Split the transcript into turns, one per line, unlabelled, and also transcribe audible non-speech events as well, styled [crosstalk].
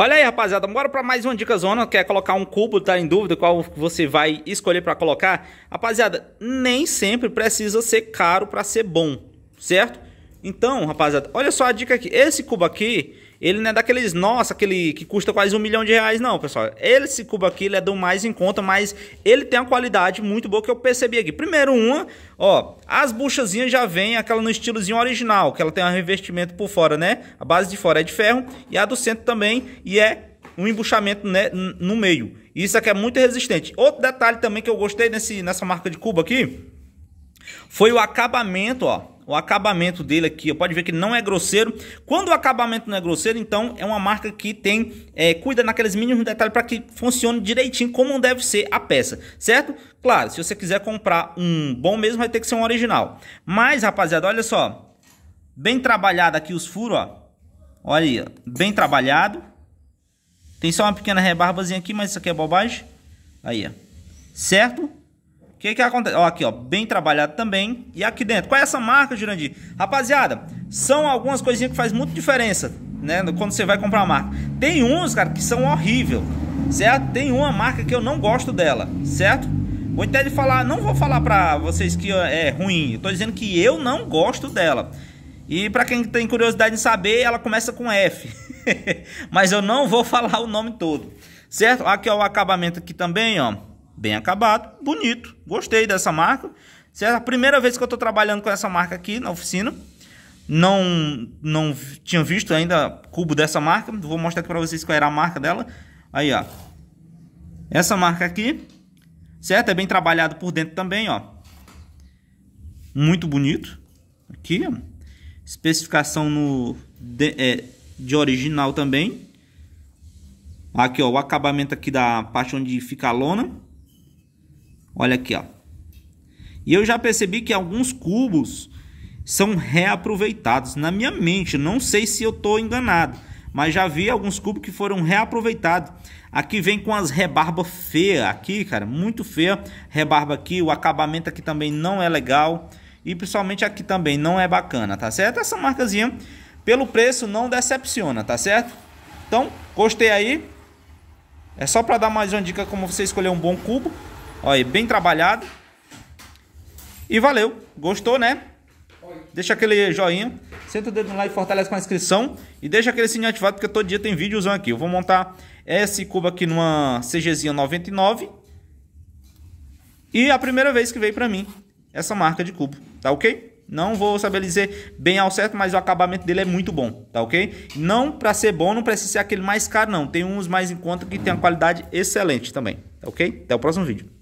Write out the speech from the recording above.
Olha aí, rapaziada, bora para mais uma dica zona, quer colocar um cubo, tá em dúvida qual você vai escolher para colocar? Rapaziada, nem sempre precisa ser caro para ser bom, certo? Então, rapaziada, olha só a dica aqui. Esse cubo aqui, ele não é daqueles, nossa, aquele que custa quase um milhão de reais, não, pessoal. Esse cubo aqui, ele é do mais em conta, mas ele tem uma qualidade muito boa que eu percebi aqui. Primeiro, uma, ó, as buchazinhas já vem aquela no estilozinho original, que ela tem um revestimento por fora, né? A base de fora é de ferro e a do centro também, e é um embuchamento né, no meio. Isso aqui é muito resistente. Outro detalhe também que eu gostei nesse, nessa marca de cubo aqui, foi o acabamento, ó o acabamento dele aqui, ó, pode ver que não é grosseiro. Quando o acabamento não é grosseiro, então é uma marca que tem é, cuida naqueles mínimos detalhes para que funcione direitinho como deve ser a peça, certo? Claro, se você quiser comprar um bom mesmo, vai ter que ser um original. Mas, rapaziada, olha só, bem trabalhado aqui os furos, ó. Olha aí, ó, bem trabalhado. Tem só uma pequena rebarbazinha aqui, mas isso aqui é bobagem. Aí, ó. Certo? O que que acontece? Ó, aqui, ó, bem trabalhado também. E aqui dentro, qual é essa marca, Jurandir? Rapaziada, são algumas coisinhas que faz muita diferença, né, quando você vai comprar uma marca. Tem uns, cara, que são horrível, certo? Tem uma marca que eu não gosto dela, certo? Vou até de falar, não vou falar pra vocês que é ruim, eu tô dizendo que eu não gosto dela. E para quem tem curiosidade em saber, ela começa com F. [laughs] Mas eu não vou [laughs] falar o nome todo, certo? Aqui ó, o acabamento aqui também, ó bem acabado, bonito. Gostei dessa marca. Se é a primeira vez que eu estou trabalhando com essa marca aqui na oficina. Não, não tinha visto ainda cubo dessa marca. Vou mostrar aqui para vocês qual era a marca dela. Aí, ó. Essa marca aqui, certo? É bem trabalhado por dentro também, ó. Muito bonito. Aqui, ó. Especificação no, de, é, de original também. Aqui, ó. O acabamento aqui da parte onde fica a lona. Olha aqui, ó. E eu já percebi que alguns cubos são reaproveitados. Na minha mente, não sei se eu estou enganado, mas já vi alguns cubos que foram reaproveitados. Aqui vem com as rebarba feia aqui, cara, muito feia. Rebarba aqui, o acabamento aqui também não é legal e principalmente aqui também não é bacana, tá certo? Essa marcazinha pelo preço não decepciona, tá certo? Então, gostei aí. É só para dar mais uma dica como você escolher um bom cubo. Olha aí, bem trabalhado. E valeu. Gostou, né? Deixa aquele joinha. Senta o dedo no like, fortalece com a inscrição. E deixa aquele sininho ativado, porque todo dia tem vídeozão aqui. Eu vou montar esse cubo aqui numa CGzinha 99. E a primeira vez que veio pra mim essa marca de cubo, tá ok? Não vou saber dizer bem ao certo, mas o acabamento dele é muito bom, tá ok? Não, para ser bom, não precisa ser aquele mais caro, não. Tem uns mais em conta que tem uma qualidade excelente também, tá ok? Até o próximo vídeo.